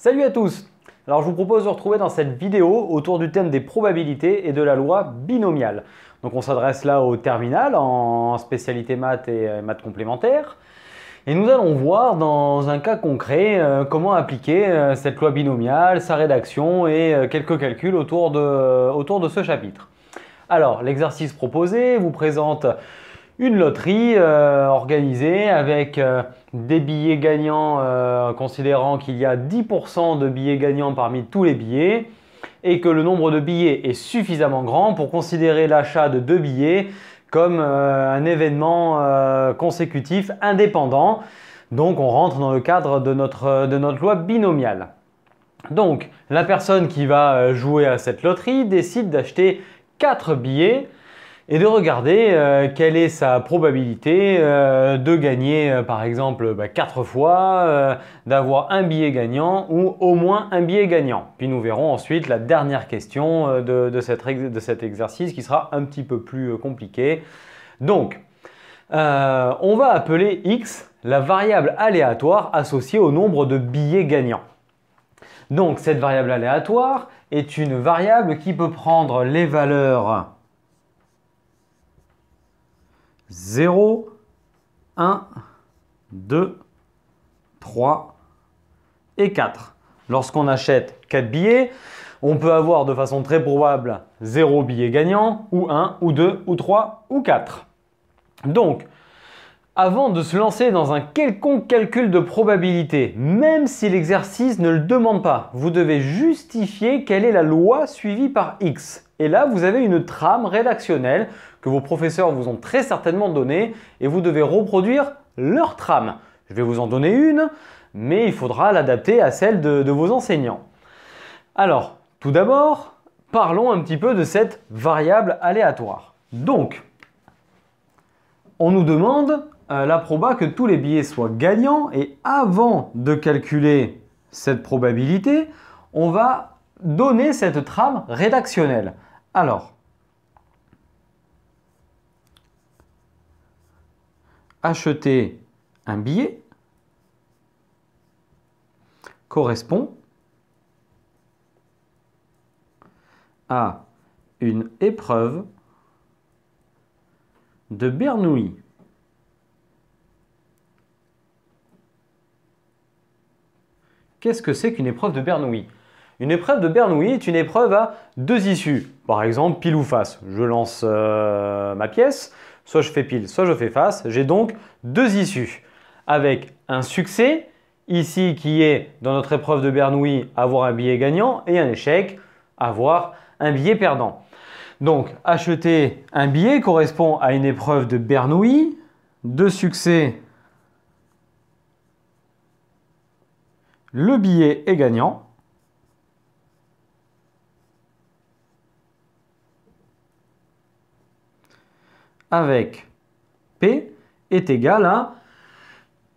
Salut à tous Alors je vous propose de retrouver dans cette vidéo autour du thème des probabilités et de la loi binomiale. Donc on s'adresse là au terminal en spécialité maths et euh, maths complémentaires. Et nous allons voir dans un cas concret euh, comment appliquer euh, cette loi binomiale, sa rédaction et quelques calculs autour de, autour de ce chapitre. Alors l'exercice proposé vous présente une loterie organisée avec des billets gagnants, euh, considérant qu'il y a 10% de billets gagnants parmi tous les billets, et que le nombre de billets est suffisamment grand pour considérer l'achat de deux billets comme euh, un événement euh, consécutif indépendant. Donc on rentre dans le cadre de notre, de notre loi binomiale. Donc la personne qui va jouer à cette loterie décide d'acheter 4 billets et de regarder euh, quelle est sa probabilité euh, de gagner euh, par exemple 4 bah, fois, d'avoir un billet gagnant ou au moins un billet gagnant. Puis nous verrons ensuite la dernière question de, de, cet exercice qui sera un petit peu plus compliqué. Donc, on va appeler x la variable aléatoire associée au nombre de billets gagnants. Donc cette variable aléatoire est une variable qui peut prendre les valeurs 0, 1, 2, 3 et 4. Lorsqu'on achète 4 billets, on peut avoir de façon très probable 0 billets gagnants, ou 1, ou 2, ou 3, ou 4. Donc, avant de se lancer dans un quelconque calcul de probabilité, même si l'exercice ne le demande pas, vous devez justifier quelle est la loi suivie par X. Et là, vous avez une trame rédactionnelle vos professeurs vous ont très certainement donné et vous devez reproduire leur trame. Je vais vous en donner une, mais il faudra l'adapter à celle de, vos enseignants. Alors, tout d'abord, parlons un petit peu de cette variable aléatoire. Donc, on nous demande euh, la proba que tous les billets soient gagnants et avant de calculer cette probabilité, on va donner cette trame rédactionnelle. Alors, acheter un billet correspond à une épreuve de Bernoulli. Qu'est-ce que c'est qu'une épreuve de Bernoulli Une épreuve de Bernoulli est une épreuve à deux issues. Par exemple, pile ou face. Je lance euh, ma pièce, Soit je fais pile, soit je fais face. J'ai donc deux issues. Avec un succès, ici qui est dans notre épreuve de Bernoulli, avoir un billet gagnant, et un échec, avoir un billet perdant. Donc acheter un billet correspond à une épreuve de Bernoulli, de succès, le billet est gagnant, avec P est égal à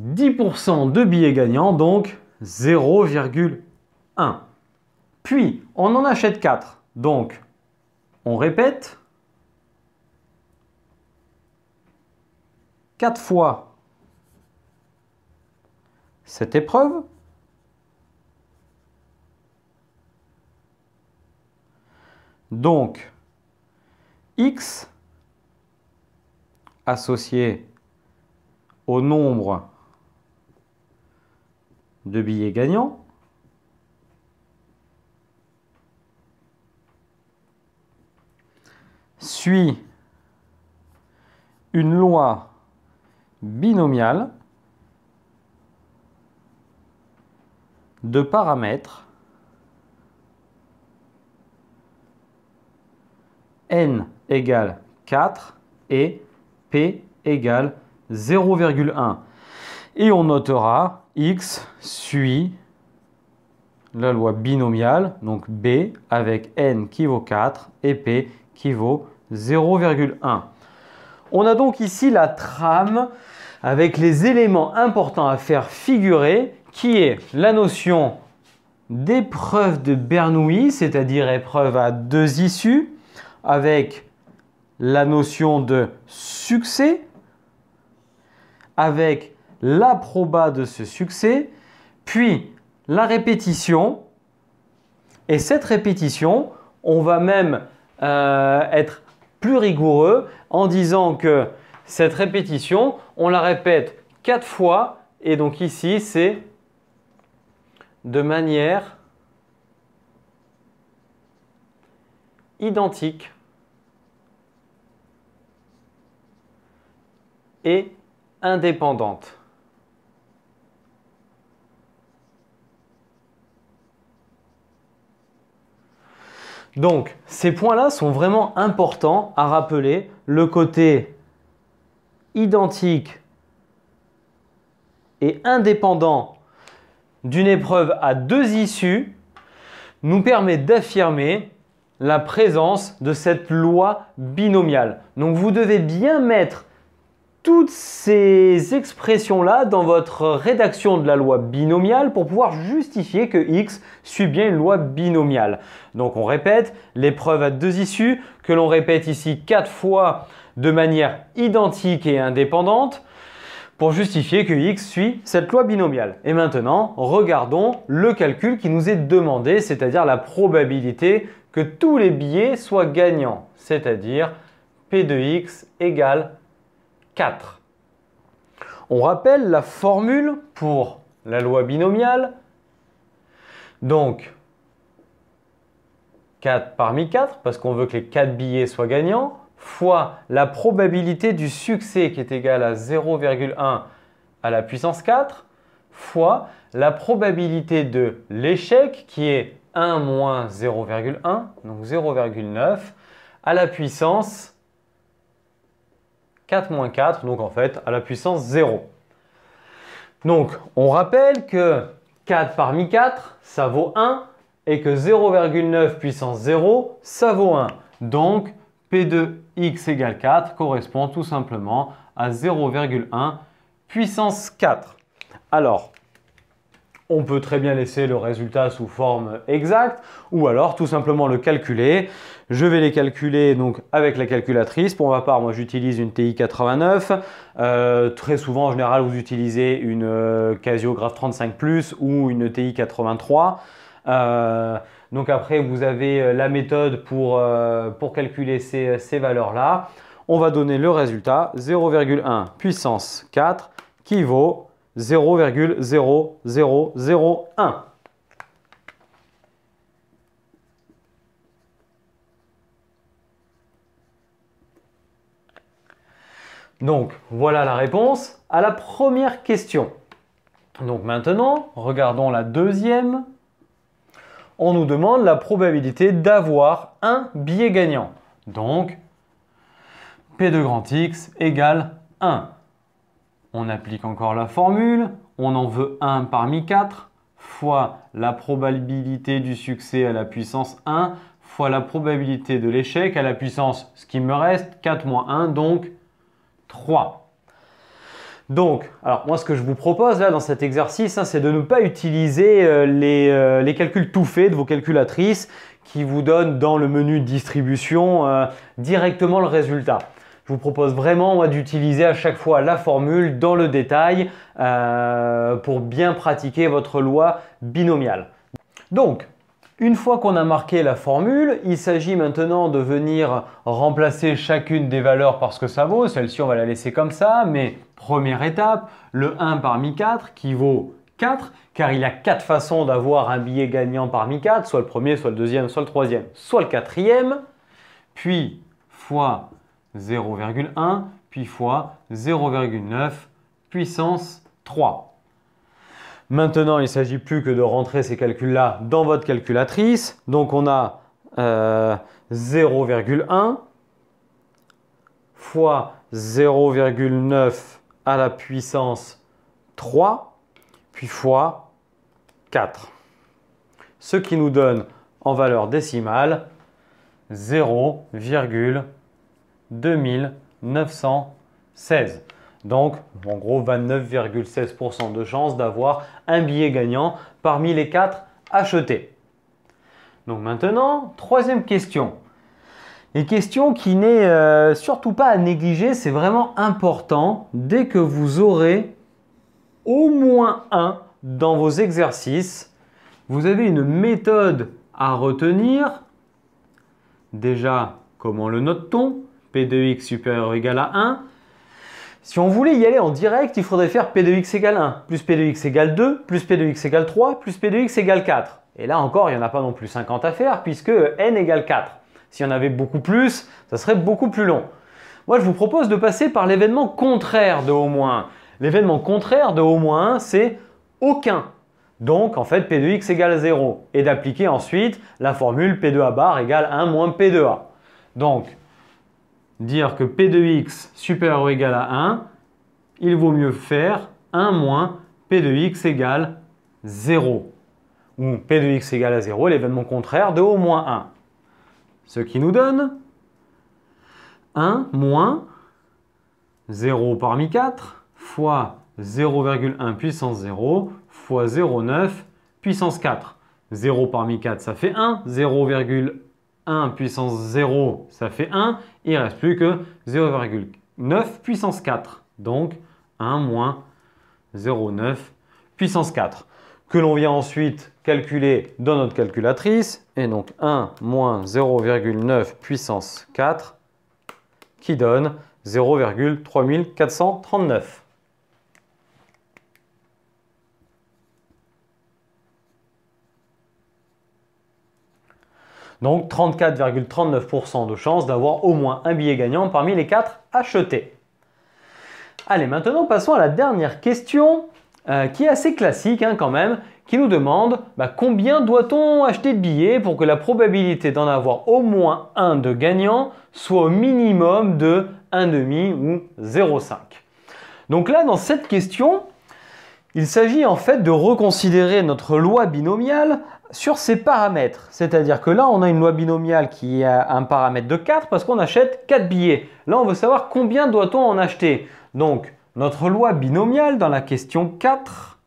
10% de billets gagnants, donc 0,1. Puis, on en achète 4. Donc, on répète. 4 fois cette épreuve. Donc, x associé au nombre de billets gagnants. suit une loi binomiale de paramètres n égale 4 et P égale 0,1. Et on notera X suit la loi binomiale, donc B avec N qui vaut 4 et P qui vaut 0,1. On a donc ici la trame avec les éléments importants à faire figurer, qui est la notion d'épreuve de Bernoulli, c'est-à-dire épreuve à deux issues, avec la notion de succès, avec la proba de ce succès, puis la répétition. Et cette répétition, on va même euh, être plus rigoureux en disant que cette répétition, on la répète quatre fois. Et donc ici, c'est de manière identique. et indépendante. Donc, ces points-là sont vraiment importants à rappeler. Le côté identique et indépendant d'une épreuve à deux issues nous permet d'affirmer la présence de cette loi binomiale. Donc, vous devez bien mettre toutes ces expressions-là dans votre rédaction de la loi binomiale pour pouvoir justifier que X suit bien une loi binomiale. Donc on répète l'épreuve à deux issues que l'on répète ici quatre fois de manière identique et indépendante pour justifier que X suit cette loi binomiale. Et maintenant, regardons le calcul qui nous est demandé, c'est-à-dire la probabilité que tous les billets soient gagnants, c'est-à-dire P de X égale on rappelle la formule pour la loi binomiale. Donc, 4 parmi 4, parce qu'on veut que les 4 billets soient gagnants, fois la probabilité du succès qui est égale à 0,1 à la puissance 4, fois la probabilité de l'échec qui est 1 moins 0,1, donc 0,9 à la puissance 4 moins 4, donc en fait à la puissance 0. Donc on rappelle que 4 parmi 4, ça vaut 1, et que 0,9 puissance 0, ça vaut 1. Donc P 2 x égale 4 correspond tout simplement à 0,1 puissance 4. Alors, on peut très bien laisser le résultat sous forme exacte ou alors tout simplement le calculer. Je vais les calculer donc avec la calculatrice. Pour ma part, moi j'utilise une TI-89. Euh, très souvent, en général, vous utilisez une euh, Casio Graph 35 Plus ou une TI-83. Euh, donc après, vous avez la méthode pour, calculer ces, ces valeurs-là. On va donner le résultat 0,1 puissance 4 qui vaut 0,0001. Donc voilà la réponse à la première question. Donc maintenant, regardons la deuxième. On nous demande la probabilité d'avoir un billet gagnant. Donc P de grand X égale 1 on applique encore la formule, on en veut 1 parmi 4 fois la probabilité du succès à la puissance 1 fois la probabilité de l'échec à la puissance, ce qui me reste, 4 moins 1, donc 3. Donc, alors moi ce que je vous propose là dans cet exercice, hein, c'est de ne pas utiliser euh, euh, les, calculs tout faits de vos calculatrices qui vous donnent dans le menu distribution euh, directement le résultat. Je vous propose vraiment d'utiliser à chaque fois la formule dans le détail euh, pour bien pratiquer votre loi binomiale. Donc, une fois qu'on a marqué la formule, il s'agit maintenant de venir remplacer chacune des valeurs par ce que ça vaut. Celle-ci, on va la laisser comme ça, mais première étape, le 1 parmi 4 qui vaut 4, car il y a 4 façons d'avoir un billet gagnant parmi 4, soit le premier, soit le deuxième, soit le troisième, soit le quatrième. Puis, fois 0,1, puis fois 0,9 puissance 3. Maintenant, il ne s'agit plus que de rentrer ces calculs-là dans votre calculatrice. Donc on a 0,1 euh, fois 0,9 à la puissance 3, puis fois 4. Ce qui nous donne en valeur décimale 0,1. 2916. Donc, en gros, 29,16% de chance d'avoir un billet gagnant parmi les 4 achetés. Donc maintenant, troisième question. Une question qui n'est euh, surtout pas à négliger, c'est vraiment important dès que vous aurez au moins un dans vos exercices. Vous avez une méthode à retenir. Déjà, comment le note-t-on P de x supérieur ou égal à 1. Si on voulait y aller en direct, il faudrait faire P de x égale 1, plus P de x égale 2, plus P de x égale 3, plus P de x égale 4. Et là encore, il n'y en a pas non plus 50 à faire, puisque n égale 4. S'il y en avait beaucoup plus, ça serait beaucoup plus long. Moi, je vous propose de passer par l'événement contraire de au moins 1. L'événement contraire de au moins 1, c'est aucun. Donc, en fait, P de x égale 0. Et d'appliquer ensuite la formule P2A bar égale 1 moins P2A. Donc, dire que P de x supérieur ou égal à 1, il vaut mieux faire 1 moins P de x égale 0. Ou P de x égale à 0, l'événement contraire de au moins 1. Ce qui nous donne 1 moins 0 parmi 4 fois 0,1 puissance 0 fois 0,9 puissance 4. 0 parmi 4, ça fait 1. 0,1 1 puissance 0, ça fait 1. Il ne reste plus que 0,9 puissance 4. Donc 1 moins 0,9 puissance 4. Que l'on vient ensuite calculer dans notre calculatrice. Et donc 1 moins 0,9 puissance 4 qui donne 0,3439. Donc 34,39% de chance d'avoir au moins un billet gagnant parmi les 4 achetés. Allez, maintenant passons à la dernière question euh, qui est assez classique hein, quand même, qui nous demande bah, combien doit-on acheter de billets pour que la probabilité d'en avoir au moins un de gagnant soit au minimum de 1,5 ou 0,5. Donc là, dans cette question, il s'agit en fait de reconsidérer notre loi binomiale sur ces paramètres. C'est-à-dire que là, on a une loi binomiale qui a un paramètre de 4 parce qu'on achète 4 billets. Là, on veut savoir combien doit-on en acheter. Donc, notre loi binomiale dans la question 4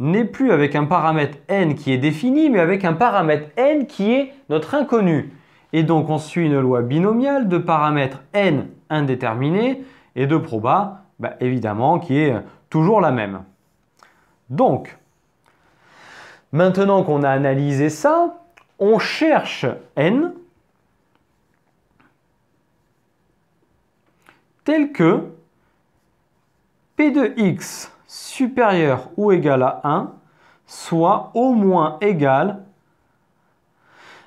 n'est plus avec un paramètre n qui est défini, mais avec un paramètre n qui est notre inconnu. Et donc, on suit une loi binomiale de paramètres n indéterminés et de proba, bah, évidemment, qui est toujours la même. Donc, Maintenant qu'on a analysé ça, on cherche n tel que p de x supérieur ou égal à 1 soit au moins égal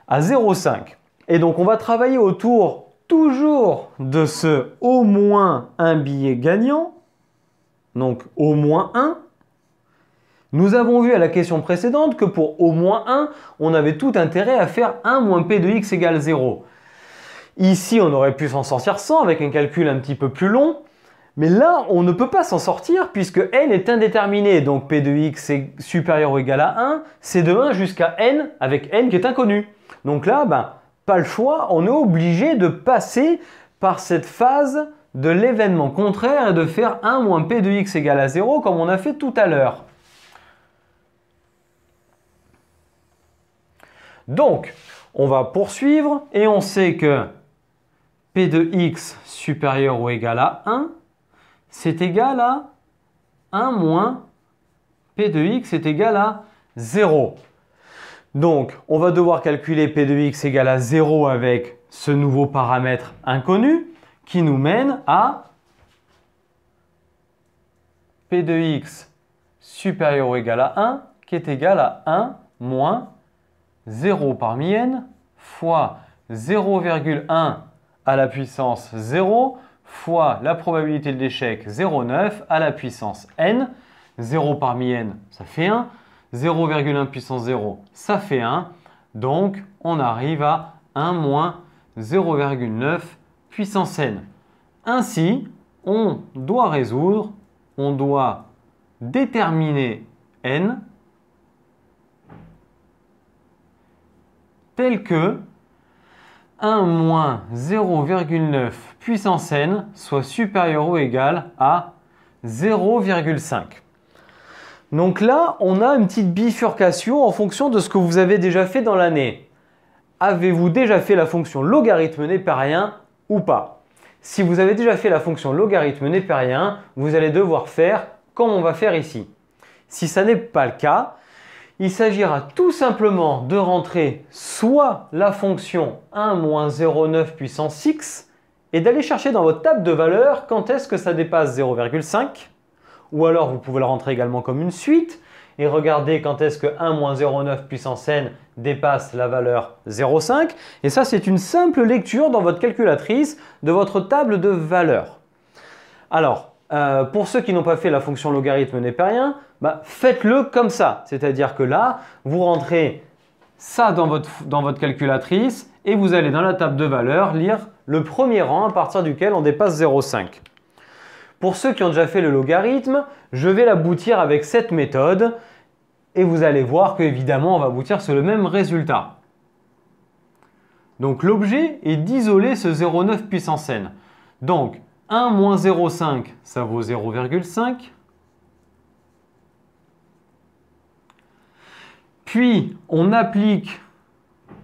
à 0,5. Et donc on va travailler autour toujours de ce au moins un billet gagnant, donc au moins 1, nous avons vu à la question précédente que pour au moins 1, on avait tout intérêt à faire 1 moins p de x égale 0. Ici, on aurait pu s'en sortir sans avec un calcul un petit peu plus long, mais là, on ne peut pas s'en sortir puisque n est indéterminé, donc p de x est supérieur ou égal à 1, c'est de 1 jusqu'à n avec n qui est inconnu. Donc là, ben, pas le choix, on est obligé de passer par cette phase de l'événement contraire et de faire 1 moins p de x égale à 0 comme on a fait tout à l'heure. Donc, on va poursuivre et on sait que P de x supérieur ou égal à 1, c'est égal à 1 moins P de x est égal à 0. Donc, on va devoir calculer P de x égal à 0 avec ce nouveau paramètre inconnu qui nous mène à P de x supérieur ou égal à 1 qui est égal à 1 moins 0 parmi n fois 0,1 à la puissance 0 fois la probabilité de l'échec 0,9 à la puissance n. 0 parmi n, ça fait 1. 0,1 puissance 0, ça fait 1. Donc, on arrive à 1 moins 0,9 puissance n. Ainsi, on doit résoudre, on doit déterminer n que 1 moins 0,9 puissance n soit supérieur ou égal à 0,5. Donc là, on a une petite bifurcation en fonction de ce que vous avez déjà fait dans l'année. Avez-vous déjà fait la fonction logarithme népérien ou pas Si vous avez déjà fait la fonction logarithme népérien, vous allez devoir faire comme on va faire ici. Si ça n'est pas le cas, il s'agira tout simplement de rentrer soit la fonction 1 0,9 puissance x et d'aller chercher dans votre table de valeurs quand est-ce que ça dépasse 0,5 ou alors vous pouvez le rentrer également comme une suite et regarder quand est-ce que 1 moins 0,9 puissance n dépasse la valeur 0,5 et ça c'est une simple lecture dans votre calculatrice de votre table de valeurs. Alors, euh, pour ceux qui n'ont pas fait la fonction logarithme n'est pas rien, bah, faites-le comme ça. C'est-à-dire que là, vous rentrez ça dans votre, dans votre calculatrice et vous allez dans la table de valeurs lire le premier rang à partir duquel on dépasse 0,5. Pour ceux qui ont déjà fait le logarithme, je vais l'aboutir avec cette méthode et vous allez voir qu'évidemment on va aboutir sur le même résultat. Donc l'objet est d'isoler ce 0,9 puissance n. Donc 1 moins 0,5 ça vaut 0,5. Puis, on applique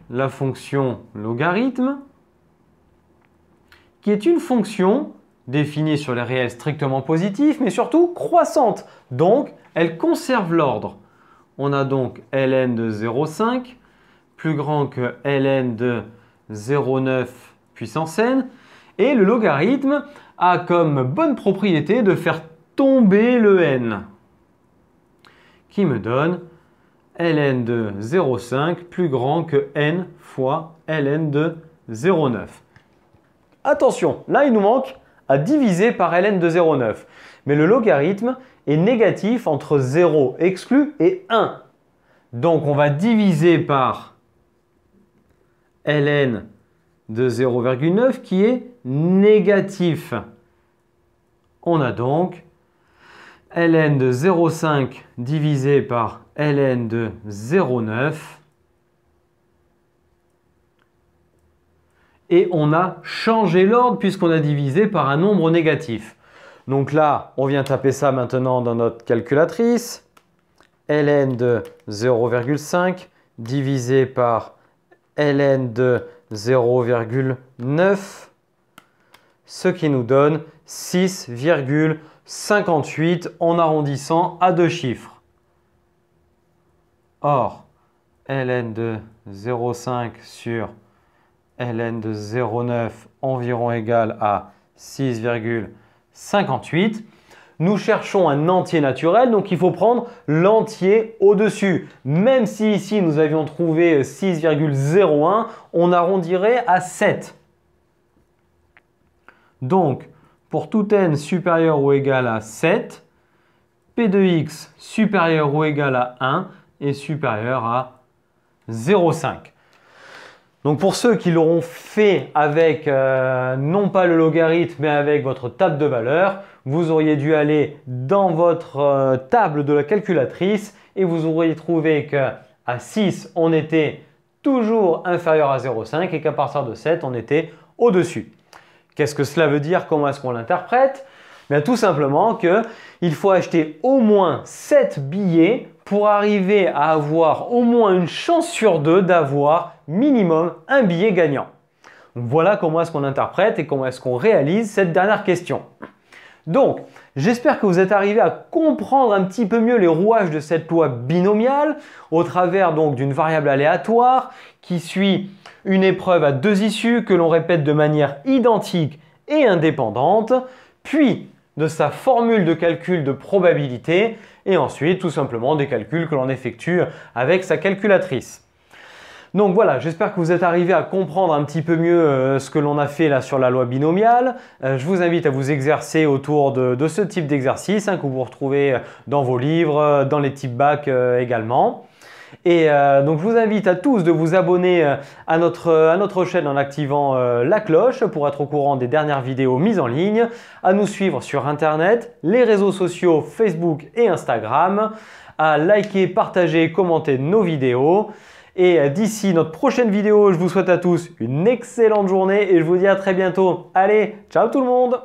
la fonction logarithme, qui est une fonction définie sur les réels strictement positifs, mais surtout croissante. Donc, elle conserve l'ordre. On a donc ln de 0,5 plus grand que ln de 0,9 puissance n. Et le logarithme a comme bonne propriété de faire tomber le n, qui me donne ln de 0,5 plus grand que n fois ln de 0,9. Attention, là il nous manque à diviser par ln de 0,9. Mais le logarithme est négatif entre 0 exclu et 1. Donc on va diviser par ln de 0,9 qui est négatif. On a donc ln de 0,5 divisé par ln de 0,9. Et on a changé l'ordre puisqu'on a divisé par un nombre négatif. Donc là, on vient taper ça maintenant dans notre calculatrice. ln de 0,5 divisé par ln de 0,9, ce qui nous donne 6,58 en arrondissant à deux chiffres. Or, ln de 0,5 sur ln de 0,9 environ égale à 6,58. Nous cherchons un entier naturel, donc il faut prendre l'entier au-dessus. Même si ici nous avions trouvé 6,01, on arrondirait à 7. Donc, pour tout n supérieur ou égal à 7, p de x supérieur ou égal à 1, est supérieur à 0,5. Donc pour ceux qui l'auront fait avec euh, non pas le logarithme mais avec votre table de valeur, vous auriez dû aller dans votre euh, table de la calculatrice et vous auriez trouvé que à 6 on était toujours inférieur à 0,5 et qu'à partir de 7 on était au-dessus. Qu'est-ce que cela veut dire Comment est-ce qu'on l'interprète tout simplement qu'il faut acheter au moins 7 billets pour arriver à avoir au moins une chance sur deux d'avoir minimum un billet gagnant. voilà comment est-ce qu'on interprète et comment est-ce qu'on réalise cette dernière question. Donc, j'espère que vous êtes arrivé à comprendre un petit peu mieux les rouages de cette loi binomiale au travers donc d'une variable aléatoire qui suit une épreuve à deux issues que l'on répète de manière identique et indépendante, puis de sa formule de calcul de probabilité et ensuite tout simplement des calculs que l'on effectue avec sa calculatrice. Donc voilà, j'espère que vous êtes arrivé à comprendre un petit peu mieux euh, ce que l'on a fait là sur la loi binomiale. Euh, je vous invite à vous exercer autour de, ce type d'exercice hein, que vous retrouvez dans vos livres, euh, dans les types bacs également. Et euh, donc je vous invite à tous de vous abonner euh, à notre, chaîne en activant euh, la cloche pour être au courant des dernières vidéos mises en ligne, à nous suivre sur Internet, les réseaux sociaux Facebook et Instagram, à liker, partager, commenter nos vidéos. Et d'ici notre prochaine vidéo, je vous souhaite à tous une excellente journée et je vous dis à très bientôt. Allez, ciao tout le monde